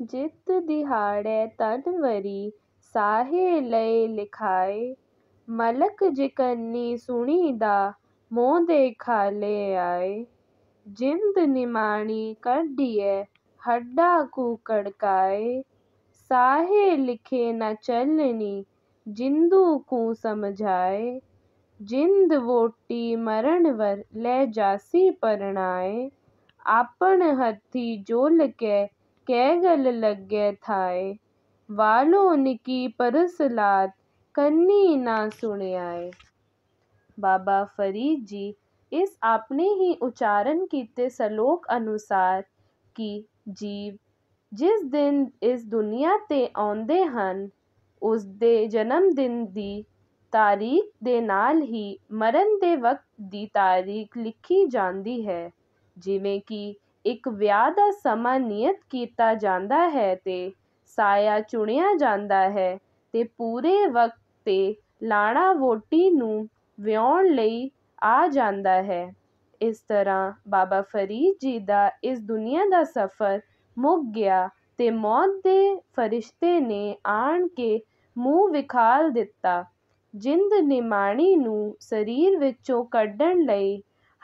जित दिहाड़े तन वरी साहे लय लिखाए मलक जिकन्नी मोह दे खाले आए जिंद निमाणी कढिए हड्डा को कड़काए साहे लिखे न चलनी जिंदू को समझाए जिंद वोटी मरण वर ले जासी परणाए आपन हथी जोल के कै लग गए थाए वालो उनकी परस लात ना सुने आए बाबा फरीद जी इस अपने ही उच्चारण किते सलोक अनुसार कि जीव जिस दिन इस दुनिया ते आंदे हन उस दे जन्म दिन दी तारीख दे नाल ही मरण दे वक्त दी तारीख लिखी जाती है जिमें की ਇੱਕ ਵਿਆਹ ਦਾ ਸਮਾਂ ਨਿਯਤ ਕੀਤਾ ਜਾਂਦਾ ਹੈ ਤੇ ਸਾਇਆ ਚੁਣਿਆ ਜਾਂਦਾ ਹੈ ਤੇ ਪੂਰੇ ਵਕਤ 'ਤੇ ਲਾੜਾ ਵਹੁਟੀ ਨੂੰ ਵਿਆਹੁਣ ਲਈ ਆ ਜਾਂਦਾ ਹੈ ਇਸ ਤਰ੍ਹਾਂ ਬਾਬਾ ਫਰੀਦ ਜੀ ਦਾ ਇਸ ਦੁਨੀਆ ਦਾ ਸਫ਼ਰ ਮੁੱਕ ਗਿਆ ਤੇ ਮੌਤ ਦੇ ਫਰਿਸ਼ਤੇ ਨੇ ਆਣ ਕੇ ਮੂੰਹ ਵਿਖਾਲ ਦਿੱਤਾ ਜਿੰਦ ਨਿਮਾਣੀ ਨੂੰ ਸਰੀਰ ਵਿੱਚੋਂ ਕੱਢਣ ਲਈ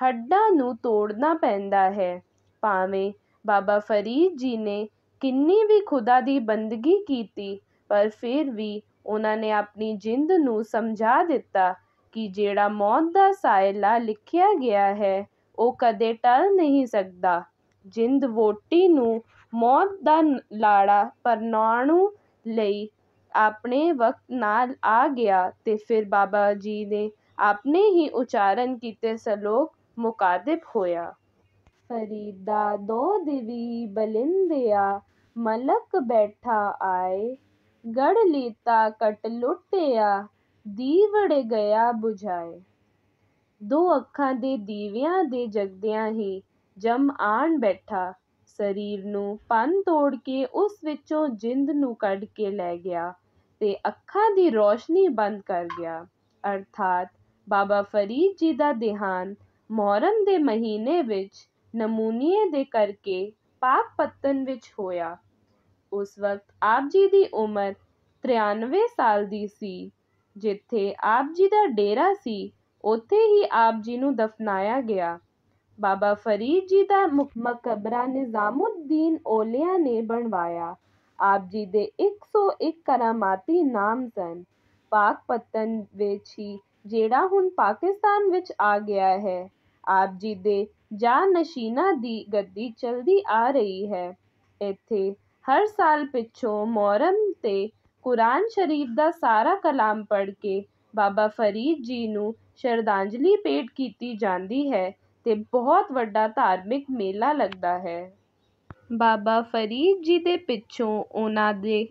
ਹੱਡਾਂ ਨੂੰ ਤੋੜਨਾ ਪੈਂਦਾ ਹੈ ਭਾਵੇਂ ਬਾਬਾ ਫ਼ਰੀਦ ਜੀ ਨੇ ਕਿੰਨੀ ਵੀ ਖੁਦਾ ਦੀ ਬੰਦਗੀ ਕੀਤੀ ਪਰ ਫਿਰ ਵੀ ਉਹਨਾਂ ਨੇ ਆਪਣੀ ਜਿੰਦ ਨੂੰ ਸਮਝਾ ਦਿੱਤਾ ਕਿ ਜਿਹੜਾ ਮੌਤ ਦਾ ਸਾਇਲਾ ਲਿਖਿਆ ਗਿਆ ਹੈ ਉਹ ਕਦੇ ਟਲ ਨਹੀਂ ਸਕਦਾ ਜਿੰਦ ਵੋਟੀ ਨੂੰ ਮੌਤ ਦਾ ਲਾੜਾ ਪਰਨਾਣੂ ਲਈ ਆਪਣੇ ਵਕਤ ਨਾਲ ਆ ਗਿਆ ਤੇ ਫਿਰ ਬਾਬਾ ਜੀ ਨੇ ਆਪਣੇ ਹੀ ਉਚਾਰਨ ਕੀਤੇ ਸਲੋਕ ਮੁਕਾਦਿਬ ਹੋਇਆ ਫ਼ਰੀਦਾ ਦੋ ਦੇਵੀ ਬਲਿੰਦਿਆ ਮਲਕ ਬੈਠਾ ਆਏ। ਗੜ ਲੀਤਾ ਕਟ ਲੁਟਿਆ ਦੀਵੜ ਗਿਆ ਬੁਝਾਏ। ਦੋ ਅੱਖਾਂ ਦੇ ਦੀਵਿਆਂ ਦੇ ਜਗਦਿਆਂ ਹੀ ਜਮ ਆਣ ਬੈਠਾ। ਸਰੀਰ ਨੂੰ ਪੰਨ ਤੋੜ ਕੇ ਉਸ ਵਿੱਚੋਂ ਜਿੰਦ ਨੂੰ ਕੱਢ ਕੇ ਲੈ ਗਿਆ ਤੇ ਅੱਖਾਂ ਦੀ ਰੋਸ਼ਨੀ ਬੰਦ ਕਰ ਗਿਆ। ਅਰਥਾਤ ਬਾਬਾ ਫ਼ਰੀਦ ਜੀ ਦਾ ਦੇਹਾਂਤ ਮੁਹੱਰਮ ਦੇ ਮਹੀਨੇ ਵਿੱਚ ਨਮੂਨੀਏ ਦੇ ਕਰਕੇ ਪਾਕਪੱਤਨ ਵਿੱਚ ਹੋਇਆ ਉਸ ਵਕਤ ਆਪ ਜੀ ਦੀ ਉਮਰ 93 ਸਾਲ ਦੀ ਸੀ ਜਿੱਥੇ ਆਪ ਜੀ ਦਾ ਡੇਰਾ ਸੀ ਉੱਥੇ ਹੀ ਆਪ ਜੀ ਨੂੰ ਦਫਨਾਇਆ ਗਿਆ ਬਾਬਾ ਫਰੀਦ ਜੀ ਦਾ ਮਕਬਰਾ ਨਿਜ਼ਾਮੁद्दीन ਔਲੀਆ ਨੇ ਬਣਵਾਇਆ ਆਪ ਜੀ ਦੇ 101 ਕਰਾਮਾਤੀ ਨਾਮ ਸਨ ਪਾਕਪਤਨ ਵਿੱਚ ਹੀ ਜਿਹੜਾ ਹੁਣ ਪਾਕਿਸਤਾਨ ਵਿੱਚ ਆ ਗਿਆ ਹੈ ਆਪ ਜੀ ਦੇ ਜਾਂ ਨਸ਼ੀਨਾ ਦੀ ਗੱਦੀ ਚਲਦੀ ਆ ਰਹੀ ਹੈ ਇੱਥੇ ਹਰ ਸਾਲ ਪਿੱਛੋਂ ਮੌਰਮ ਤੇ ਕੁਰਾਨ ਸ਼ਰੀਫ ਦਾ ਸਾਰਾ ਕਲਾਮ ਪੜ੍ਹ ਕੇ ਬਾਬਾ ਫਰੀਦ ਜੀ ਨੂੰ ਸ਼ਰਧਾਂਜਲੀ ਪੇਟ ਕੀਤੀ ਜਾਂਦੀ ਹੈ ਤੇ ਬਹੁਤ ਵੱਡਾ ਧਾਰਮਿਕ ਮੇਲਾ ਲੱਗਦਾ ਹੈ ਬਾਬਾ ਫਰੀਦ ਜੀ ਦੇ ਪਿੱਛੋਂ ਉਹਨਾਂ ਦੇ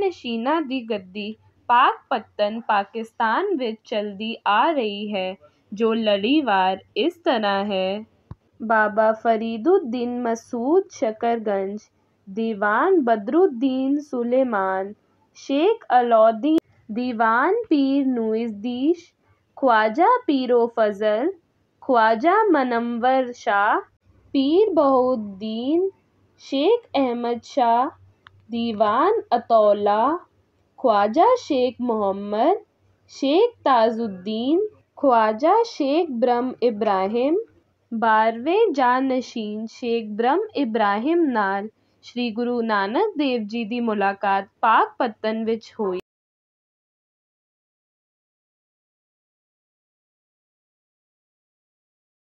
ਨਸ਼ੀਨਾ ਦੀ ਗੱਦੀ ਪਾਕ ਪੱਤਨ ਪਾਕਿਸਤਾਨ ਵਿੱਚ ਚਲਦੀ ਆ ਰਹੀ ਹੈ जो लड़ीवार इस तरह है बाबा फरीदुद्दीन मसूद शकरगंज दीवान बदरुद्दीन सुलेमान शेख अलाउद्दीन दीवान पीर नुजदीश ख्वाजा पीरो फजल ख्वाजा मनमवर शाह पीर बहुद्दीन शेख अहमद शाह दीवान अतौला ख्वाजा शेख मोहम्मद शेख ताजुद्दीन ख्वाजा शेख ब्रह्म इब्राहिम बारहवें जानशीन शेख ब्रह्म इब्राहिम नाल श्री गुरु नानक देव जी की मुलाकात पाक पत्तन हुई